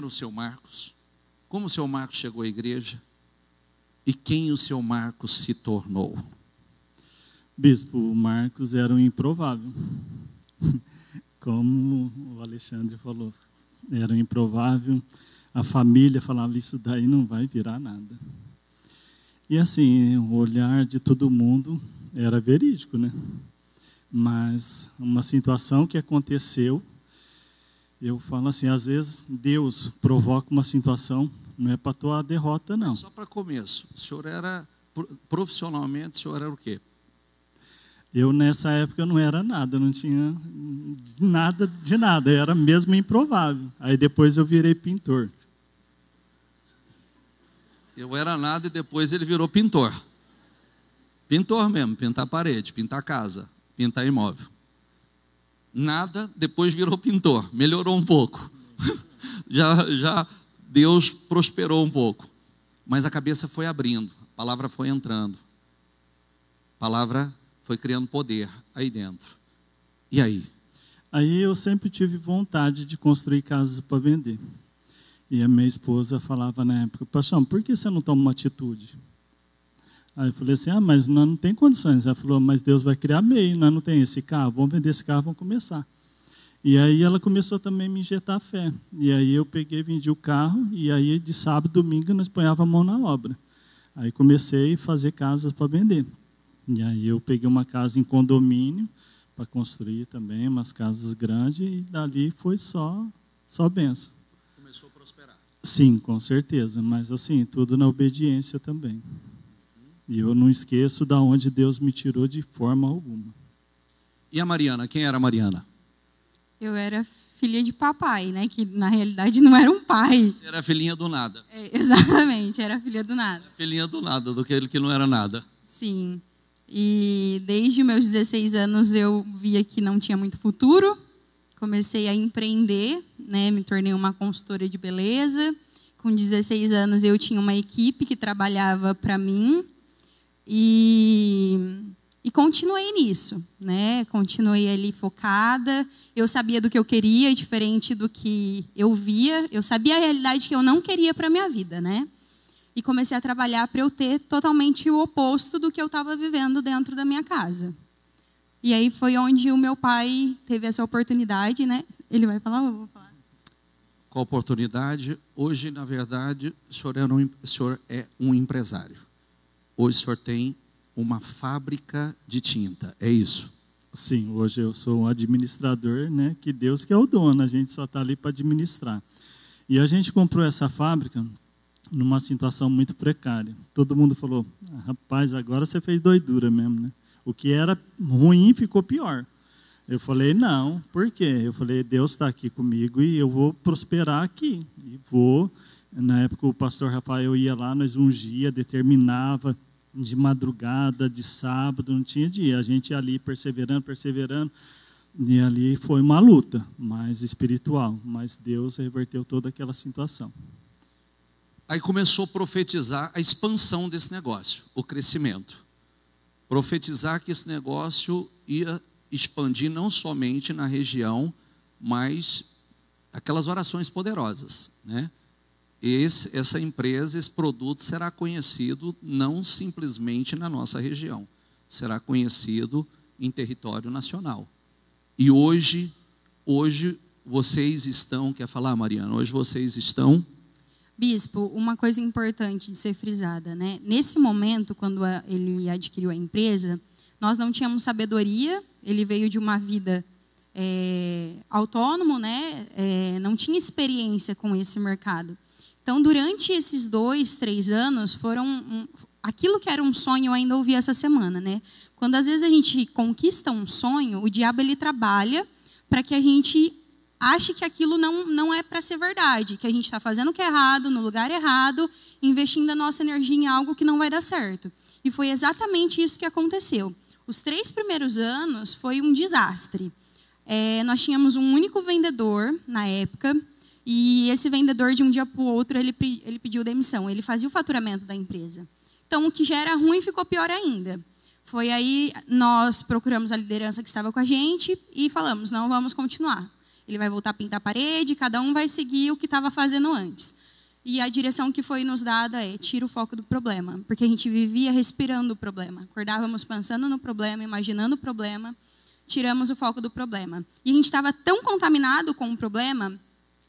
era o seu Marcos, como o seu Marcos chegou à igreja e quem o seu Marcos se tornou. Bispo Marcos era um improvável. Como o Alexandre falou, era um improvável. A família falava: Isso daí não vai virar nada. E assim, o olhar de todo mundo era verídico, né? Mas uma situação que aconteceu eu falo assim, às vezes Deus provoca uma situação, não é para tua derrota, não. Mas só para começo, o senhor era, profissionalmente, o senhor era o quê? Eu nessa época não era nada, não tinha nada de nada, era mesmo improvável. Aí depois eu virei pintor. Eu era nada e depois ele virou pintor. Pintor mesmo, pintar parede, pintar casa, pintar imóvel nada, depois virou pintor, melhorou um pouco. já, já Deus prosperou um pouco. Mas a cabeça foi abrindo, a palavra foi entrando. A palavra foi criando poder aí dentro. E aí? Aí eu sempre tive vontade de construir casas para vender. E a minha esposa falava na época, Paixão, por que você não toma uma atitude? Aí eu falei assim, ah, mas nós não tem condições. Ela falou, mas Deus vai criar meio, nós não tem esse carro, vamos vender esse carro, vamos começar. E aí ela começou também a me injetar fé. E aí eu peguei, vendi o carro, e aí de sábado, domingo, nós ponhava a mão na obra. Aí comecei a fazer casas para vender. E aí eu peguei uma casa em condomínio para construir também, umas casas grandes, e dali foi só, só benção. Começou a prosperar. Sim, com certeza, mas assim, tudo na obediência também. E eu não esqueço da onde Deus me tirou de forma alguma. E a Mariana, quem era a Mariana? Eu era filha de papai, né? Que na realidade não era um pai. Você era filhinha do nada. É, exatamente, era filha do nada. Era filhinha do nada, do que ele que não era nada. Sim. E desde meus 16 anos eu via que não tinha muito futuro. Comecei a empreender, né? Me tornei uma consultora de beleza. Com 16 anos eu tinha uma equipe que trabalhava para mim e, e continuei nisso, né? Continuei ali focada. Eu sabia do que eu queria, diferente do que eu via. Eu sabia a realidade que eu não queria para minha vida, né? E comecei a trabalhar para eu ter totalmente o oposto do que eu estava vivendo dentro da minha casa. E aí foi onde o meu pai teve essa oportunidade, né? Ele vai falar, eu vou falar. Qual oportunidade, hoje, na verdade, o senhor é um, o senhor é um empresário. Hoje o senhor tem uma fábrica de tinta, é isso? Sim, hoje eu sou um administrador, né? Que Deus que é o dono, a gente só está ali para administrar. E a gente comprou essa fábrica numa situação muito precária. Todo mundo falou: rapaz, agora você fez doidura mesmo, né? O que era ruim ficou pior. Eu falei: não, por quê? Eu falei: Deus está aqui comigo e eu vou prosperar aqui. E vou. Na época o pastor Rafael ia lá, nós ungia, determinava, de madrugada, de sábado, não tinha dia. A gente ali perseverando, perseverando. E ali foi uma luta, mais espiritual. Mas Deus reverteu toda aquela situação. Aí começou a profetizar a expansão desse negócio, o crescimento. Profetizar que esse negócio ia expandir não somente na região, mas aquelas orações poderosas, né? esse, essa empresa, esse produto será conhecido não simplesmente na nossa região, será conhecido em território nacional. E hoje, hoje vocês estão, quer falar, Mariana? Hoje vocês estão Bispo, uma coisa importante de ser frisada, né? Nesse momento, quando a, ele adquiriu a empresa, nós não tínhamos sabedoria. Ele veio de uma vida é, autônomo, né? É, não tinha experiência com esse mercado. Então, durante esses dois, três anos, foram um, aquilo que era um sonho. Eu ainda ouvi essa semana, né? Quando às vezes a gente conquista um sonho, o diabo ele trabalha para que a gente ache que aquilo não, não é para ser verdade, que a gente está fazendo o que é errado, no lugar errado, investindo a nossa energia em algo que não vai dar certo. E foi exatamente isso que aconteceu. Os três primeiros anos foi um desastre. É, nós tínhamos um único vendedor na época, e esse vendedor, de um dia para o outro, ele, ele pediu demissão. Ele fazia o faturamento da empresa. Então, o que já era ruim ficou pior ainda. Foi aí nós procuramos a liderança que estava com a gente e falamos: não vamos continuar. Ele vai voltar a pintar a parede, cada um vai seguir o que estava fazendo antes. E a direção que foi nos dada é tira o foco do problema, porque a gente vivia respirando o problema. Acordávamos pensando no problema, imaginando o problema, tiramos o foco do problema. E a gente estava tão contaminado com o problema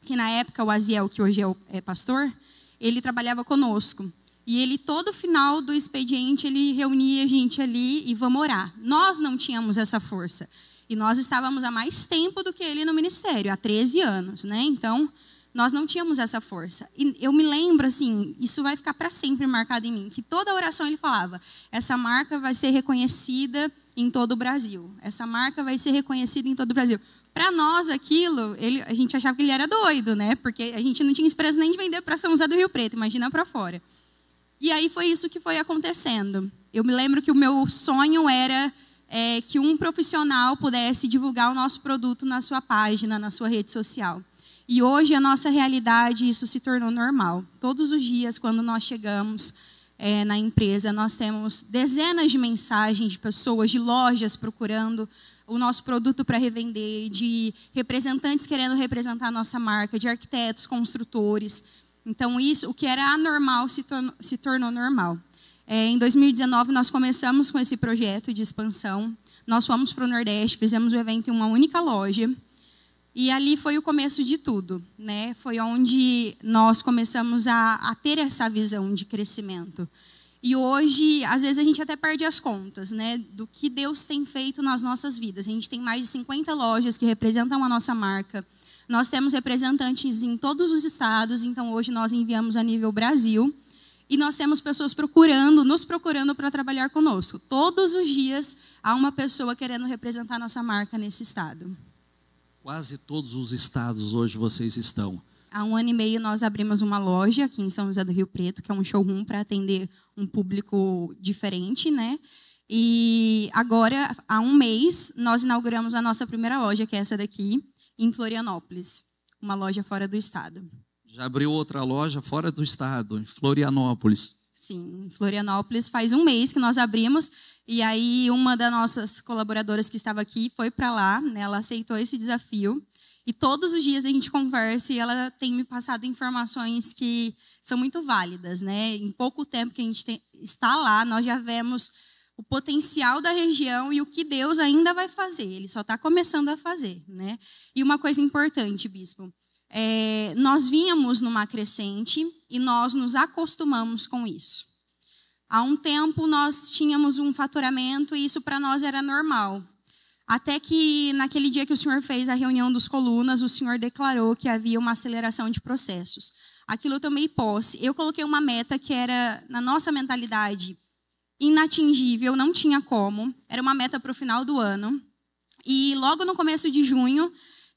que na época o Aziel, que hoje é, é pastor, ele trabalhava conosco. E ele, todo final do expediente, ele reunia a gente ali e vamos orar. Nós não tínhamos essa força. E nós estávamos há mais tempo do que ele no ministério, há 13 anos, né? Então, nós não tínhamos essa força. E eu me lembro, assim, isso vai ficar para sempre marcado em mim, que toda oração ele falava: essa marca vai ser reconhecida em todo o Brasil. Essa marca vai ser reconhecida em todo o Brasil. Para nós, aquilo, ele, a gente achava que ele era doido, né? Porque a gente não tinha esperança nem de vender para São José do Rio Preto, imagina para fora. E aí foi isso que foi acontecendo. Eu me lembro que o meu sonho era é, que um profissional pudesse divulgar o nosso produto na sua página, na sua rede social. E hoje a nossa realidade, isso se tornou normal. Todos os dias, quando nós chegamos é, na empresa, nós temos dezenas de mensagens de pessoas, de lojas procurando o nosso produto para revender, de representantes querendo representar a nossa marca, de arquitetos, construtores. Então, isso, o que era anormal se tornou, se tornou normal. É, em 2019, nós começamos com esse projeto de expansão. Nós fomos para o Nordeste, fizemos o evento em uma única loja. E ali foi o começo de tudo. Né? Foi onde nós começamos a, a ter essa visão de crescimento. E hoje, às vezes, a gente até perde as contas né, do que Deus tem feito nas nossas vidas. A gente tem mais de 50 lojas que representam a nossa marca. Nós temos representantes em todos os estados, então hoje nós enviamos a nível Brasil. E nós temos pessoas procurando, nos procurando para trabalhar conosco. Todos os dias há uma pessoa querendo representar a nossa marca nesse estado. Quase todos os estados hoje vocês estão. Há um ano e meio nós abrimos uma loja aqui em São José do Rio Preto, que é um showroom para atender um público diferente, né? E agora, há um mês, nós inauguramos a nossa primeira loja, que é essa daqui, em Florianópolis, uma loja fora do estado. Já abriu outra loja fora do estado, em Florianópolis. Sim, em Florianópolis faz um mês que nós abrimos e aí uma das nossas colaboradoras que estava aqui foi para lá, né? ela aceitou esse desafio e todos os dias a gente conversa e ela tem me passado informações que são muito válidas, né? Em pouco tempo que a gente tem, está lá, nós já vemos o potencial da região e o que Deus ainda vai fazer. Ele só está começando a fazer, né? E uma coisa importante, bispo, é, nós vínhamos numa crescente e nós nos acostumamos com isso. Há um tempo nós tínhamos um faturamento e isso para nós era normal. Até que naquele dia que o senhor fez a reunião dos colunas, o senhor declarou que havia uma aceleração de processos. Aquilo eu tomei posse. Eu coloquei uma meta que era, na nossa mentalidade, inatingível, não tinha como. Era uma meta para o final do ano. E logo no começo de junho,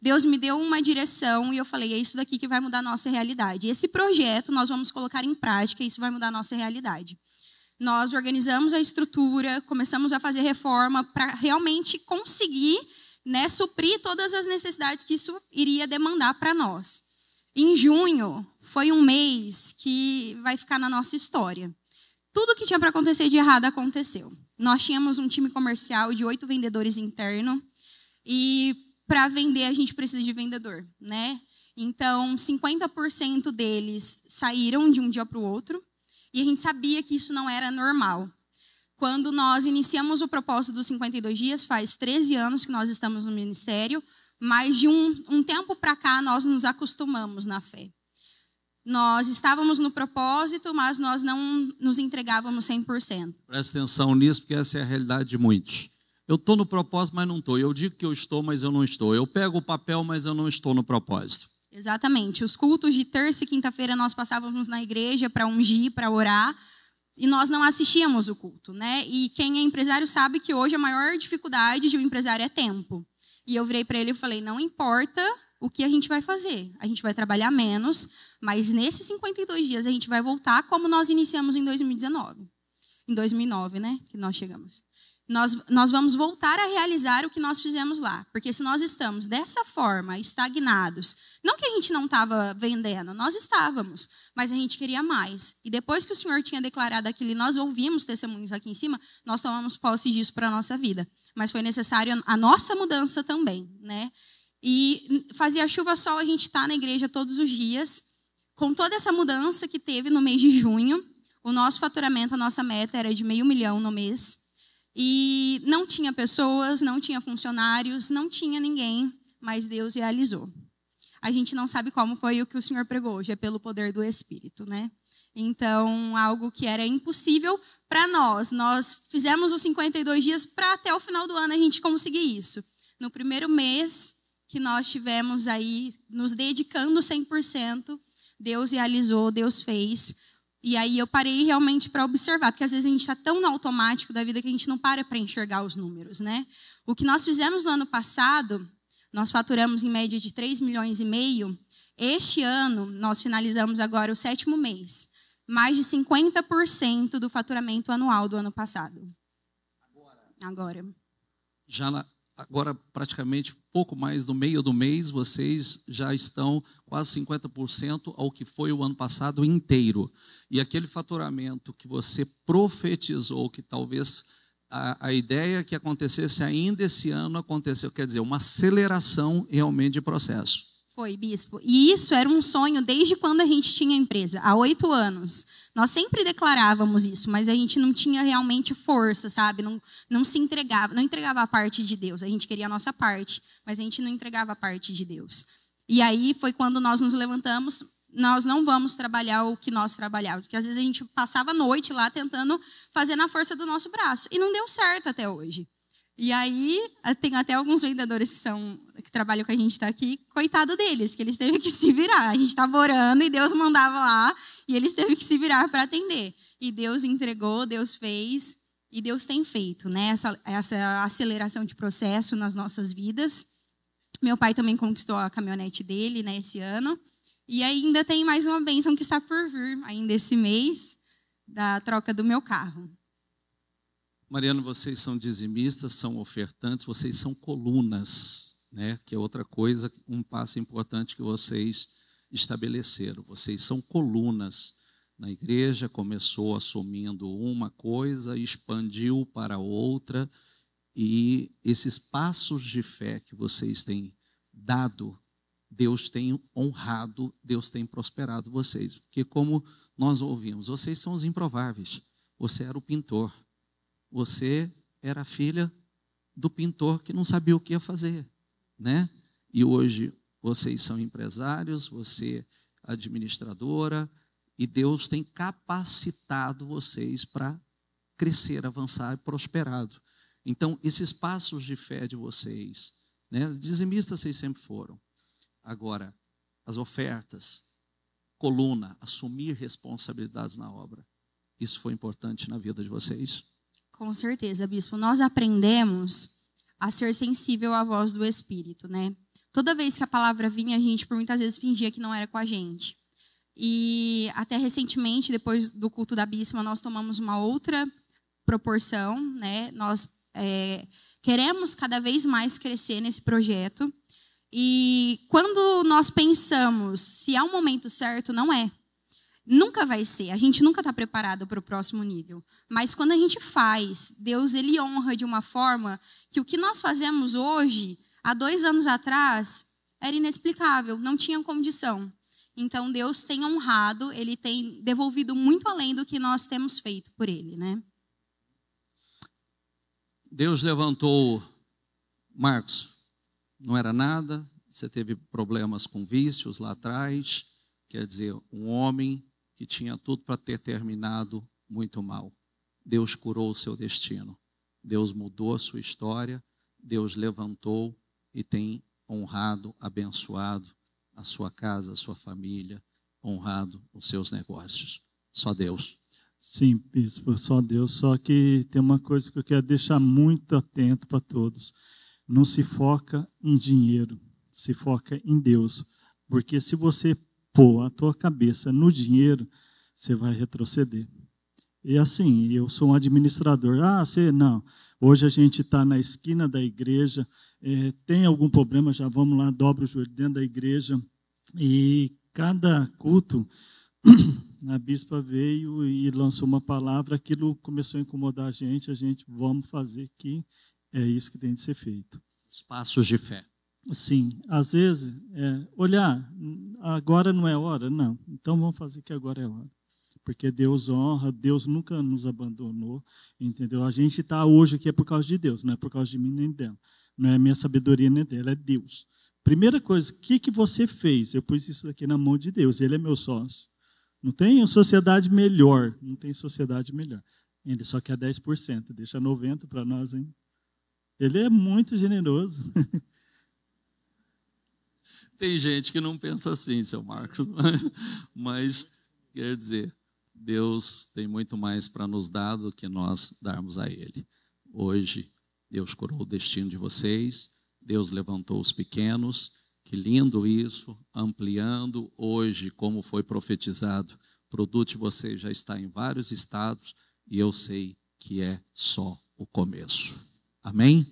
Deus me deu uma direção e eu falei: é isso daqui que vai mudar a nossa realidade. Esse projeto nós vamos colocar em prática e isso vai mudar a nossa realidade. Nós organizamos a estrutura, começamos a fazer reforma para realmente conseguir né, suprir todas as necessidades que isso iria demandar para nós. Em junho foi um mês que vai ficar na nossa história. Tudo que tinha para acontecer de errado aconteceu. Nós tínhamos um time comercial de oito vendedores interno e para vender, a gente precisa de vendedor, né? Então, 50% deles saíram de um dia para o outro, e a gente sabia que isso não era normal. Quando nós iniciamos o propósito dos 52 dias, faz 13 anos que nós estamos no ministério, mas de um, um tempo para cá nós nos acostumamos na fé. Nós estávamos no propósito, mas nós não nos entregávamos 100%. Presta atenção nisso, porque essa é a realidade de muitos. Eu estou no propósito, mas não estou. Eu digo que eu estou, mas eu não estou. Eu pego o papel, mas eu não estou no propósito. Exatamente. Os cultos de terça e quinta-feira nós passávamos na igreja para ungir, para orar, e nós não assistíamos o culto, né? E quem é empresário sabe que hoje a maior dificuldade de um empresário é tempo. E eu virei para ele e falei: "Não importa o que a gente vai fazer. A gente vai trabalhar menos, mas nesses 52 dias a gente vai voltar como nós iniciamos em 2019. Em 2009, né, que nós chegamos nós, nós vamos voltar a realizar o que nós fizemos lá. Porque se nós estamos dessa forma, estagnados, não que a gente não estava vendendo, nós estávamos, mas a gente queria mais. E depois que o Senhor tinha declarado aquilo e nós ouvimos testemunhos aqui em cima, nós tomamos posse disso para a nossa vida. Mas foi necessário a nossa mudança também, né? E fazia chuva, sol, a gente está na igreja todos os dias. Com toda essa mudança que teve no mês de junho, o nosso faturamento, a nossa meta era de meio milhão no mês. E não tinha pessoas, não tinha funcionários, não tinha ninguém, mas Deus realizou. A gente não sabe como foi o que o Senhor pregou hoje, é pelo poder do Espírito, né? Então, algo que era impossível para nós. Nós fizemos os 52 dias para até o final do ano a gente conseguir isso. No primeiro mês que nós tivemos aí nos dedicando 100%, Deus realizou, Deus fez. E aí eu parei realmente para observar, porque às vezes a gente está tão no automático da vida que a gente não para para enxergar os números, né? O que nós fizemos no ano passado, nós faturamos em média de 3 milhões e meio. Este ano, nós finalizamos agora o sétimo mês. Mais de 50% do faturamento anual do ano passado. Agora. Agora. Já, agora praticamente pouco mais do meio do mês, vocês já estão quase 50% ao que foi o ano passado inteiro. E aquele faturamento que você profetizou, que talvez a, a ideia que acontecesse ainda esse ano aconteceu, quer dizer, uma aceleração realmente de processo. Foi, bispo. E isso era um sonho desde quando a gente tinha empresa, há oito anos. Nós sempre declarávamos isso, mas a gente não tinha realmente força, sabe? Não, não se entregava, não entregava a parte de Deus. A gente queria a nossa parte, mas a gente não entregava a parte de Deus. E aí foi quando nós nos levantamos, nós não vamos trabalhar o que nós trabalhávamos, porque às vezes a gente passava a noite lá tentando fazer na força do nosso braço e não deu certo até hoje. E aí, eh, tem até alguns vendedores que são que trabalham com a gente está aqui, coitado deles, que eles teve que se virar. A gente estava orando e Deus mandava lá e eles teve que se virar para atender. E Deus entregou, Deus fez e Deus tem feito, né? Essa, essa aceleração de processo nas nossas vidas. Meu pai também conquistou a caminhonete dele, né, esse ano. E ainda tem mais uma bênção que está por vir ainda esse mês da troca do meu carro. Mariano, vocês são dizimistas, são ofertantes, vocês são colunas, né? que é outra coisa, um passo importante que vocês estabeleceram. Vocês são colunas na igreja, começou assumindo uma coisa, expandiu para outra, e esses passos de fé que vocês têm dado, Deus tem honrado, Deus tem prosperado vocês. Porque, como nós ouvimos, vocês são os improváveis. Você era o pintor, você era filha do pintor que não sabia o que ia fazer, né? E hoje vocês são empresários, você é administradora, e Deus tem capacitado vocês para crescer, avançar e prosperado. Então, esses passos de fé de vocês, né? Dizimistas vocês sempre foram. Agora, as ofertas, coluna, assumir responsabilidades na obra. Isso foi importante na vida de vocês? Com certeza, bispo. Nós aprendemos a ser sensível à voz do Espírito, né? Toda vez que a palavra vinha, a gente por muitas vezes fingia que não era com a gente. E até recentemente, depois do culto da bispa, nós tomamos uma outra proporção, né? Nós é, queremos cada vez mais crescer nesse projeto. E quando nós pensamos se é o momento certo, não é. Nunca vai ser, a gente nunca está preparado para o próximo nível. Mas quando a gente faz, Deus ele honra de uma forma que o que nós fazemos hoje, há dois anos atrás, era inexplicável, não tinha condição. Então Deus tem honrado, ele tem devolvido muito além do que nós temos feito por ele, né? Deus levantou Marcos. Não era nada, você teve problemas com vícios lá atrás, quer dizer, um homem que tinha tudo para ter terminado muito mal. Deus curou o seu destino. Deus mudou a sua história. Deus levantou e tem honrado, abençoado a sua casa, a sua família, honrado os seus negócios. Só Deus. Sim, bispo, só Deus. Só que tem uma coisa que eu quero deixar muito atento para todos. Não se foca em dinheiro, se foca em Deus. Porque se você pôr a tua cabeça no dinheiro, você vai retroceder. E assim, eu sou um administrador. Ah, você não. Hoje a gente está na esquina da igreja. É, tem algum problema? Já vamos lá, dobra o joelho dentro da igreja. E cada culto, a bispa veio e lançou uma palavra. Aquilo começou a incomodar a gente. A gente, vamos fazer que é isso que tem de ser feito. Espaços passos de fé. Sim, às vezes, é, olhar, agora não é hora, não. Então vamos fazer que agora é hora. Porque Deus honra, Deus nunca nos abandonou, entendeu? A gente está hoje aqui é por causa de Deus, não é por causa de mim nem dela. Não é minha sabedoria nem dela, é Deus. Primeira coisa, o que, que você fez? Eu pus isso aqui na mão de Deus, ele é meu sócio. Não tem sociedade melhor, não tem sociedade melhor. Ele só quer 10%, deixa 90% para nós, hein? Ele é muito generoso. Tem gente que não pensa assim, seu Marcos, mas, mas quer dizer, Deus tem muito mais para nos dar do que nós darmos a Ele. Hoje, Deus curou o destino de vocês, Deus levantou os pequenos, que lindo isso, ampliando hoje, como foi profetizado. O produto de vocês já está em vários estados e eu sei que é só o começo. Amém?